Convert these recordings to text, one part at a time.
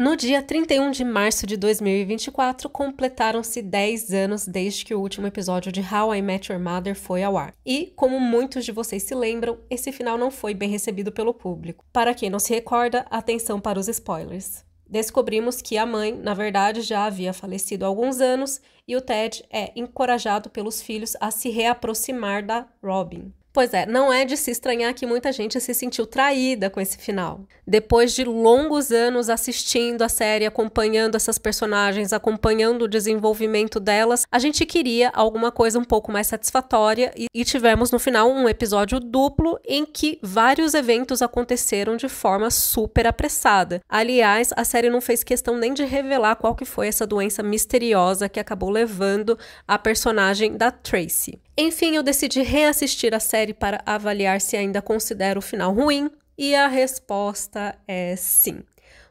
No dia 31 de março de 2024, completaram-se 10 anos desde que o último episódio de How I Met Your Mother foi ao ar. E, como muitos de vocês se lembram, esse final não foi bem recebido pelo público. Para quem não se recorda, atenção para os spoilers. Descobrimos que a mãe, na verdade, já havia falecido há alguns anos e o Ted é encorajado pelos filhos a se reaproximar da Robin. Pois é, não é de se estranhar que muita gente se sentiu traída com esse final. Depois de longos anos assistindo a série, acompanhando essas personagens, acompanhando o desenvolvimento delas, a gente queria alguma coisa um pouco mais satisfatória e, e tivemos no final um episódio duplo em que vários eventos aconteceram de forma super apressada. Aliás, a série não fez questão nem de revelar qual que foi essa doença misteriosa que acabou levando a personagem da Tracy. Enfim, eu decidi reassistir a série para avaliar se ainda considero o final ruim, e a resposta é sim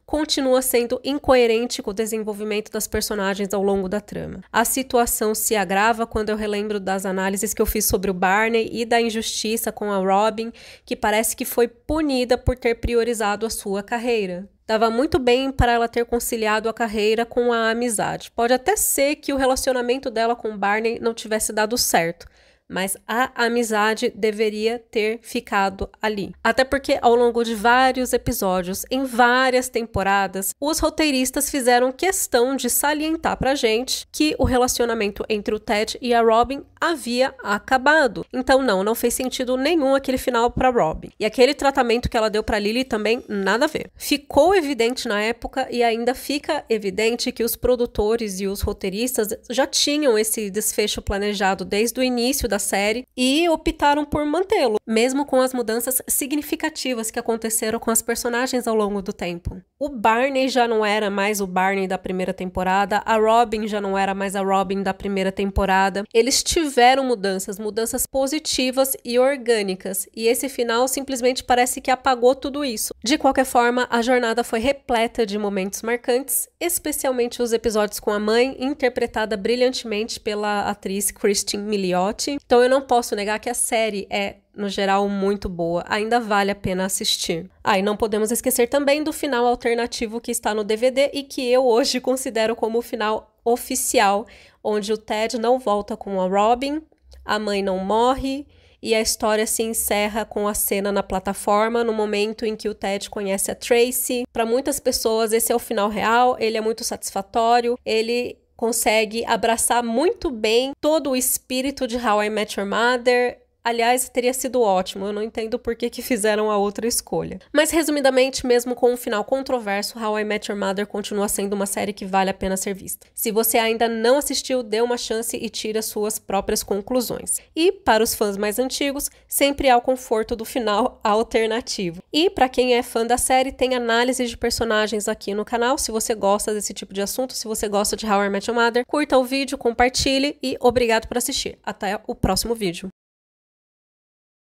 continua sendo incoerente com o desenvolvimento das personagens ao longo da trama. A situação se agrava quando eu relembro das análises que eu fiz sobre o Barney e da injustiça com a Robin, que parece que foi punida por ter priorizado a sua carreira. Dava muito bem para ela ter conciliado a carreira com a amizade. Pode até ser que o relacionamento dela com Barney não tivesse dado certo, mas a amizade deveria ter ficado ali. Até porque ao longo de vários episódios, em várias temporadas, os roteiristas fizeram questão de salientar pra gente que o relacionamento entre o Ted e a Robin havia acabado. Então não, não fez sentido nenhum aquele final para Robin. E aquele tratamento que ela deu para Lily também nada a ver. Ficou evidente na época e ainda fica evidente que os produtores e os roteiristas já tinham esse desfecho planejado desde o início da da série e optaram por mantê-lo, mesmo com as mudanças significativas que aconteceram com as personagens ao longo do tempo. O Barney já não era mais o Barney da primeira temporada, a Robin já não era mais a Robin da primeira temporada. Eles tiveram mudanças, mudanças positivas e orgânicas, e esse final simplesmente parece que apagou tudo isso. De qualquer forma, a jornada foi repleta de momentos marcantes, especialmente os episódios com a mãe, interpretada brilhantemente pela atriz Christine Milioti, então eu não posso negar que a série é, no geral, muito boa, ainda vale a pena assistir. Ah, e não podemos esquecer também do final alternativo que está no DVD e que eu hoje considero como o final oficial, onde o Ted não volta com a Robin, a mãe não morre e a história se encerra com a cena na plataforma no momento em que o Ted conhece a Tracy. Para muitas pessoas, esse é o final real, ele é muito satisfatório, ele consegue abraçar muito bem todo o espírito de How I Met Your Mother Aliás, teria sido ótimo, eu não entendo por que, que fizeram a outra escolha. Mas resumidamente, mesmo com um final controverso, How I Met Your Mother continua sendo uma série que vale a pena ser vista. Se você ainda não assistiu, dê uma chance e tire suas próprias conclusões. E, para os fãs mais antigos, sempre há o conforto do final alternativo. E, para quem é fã da série, tem análise de personagens aqui no canal. Se você gosta desse tipo de assunto, se você gosta de How I Met Your Mother, curta o vídeo, compartilhe e obrigado por assistir. Até o próximo vídeo.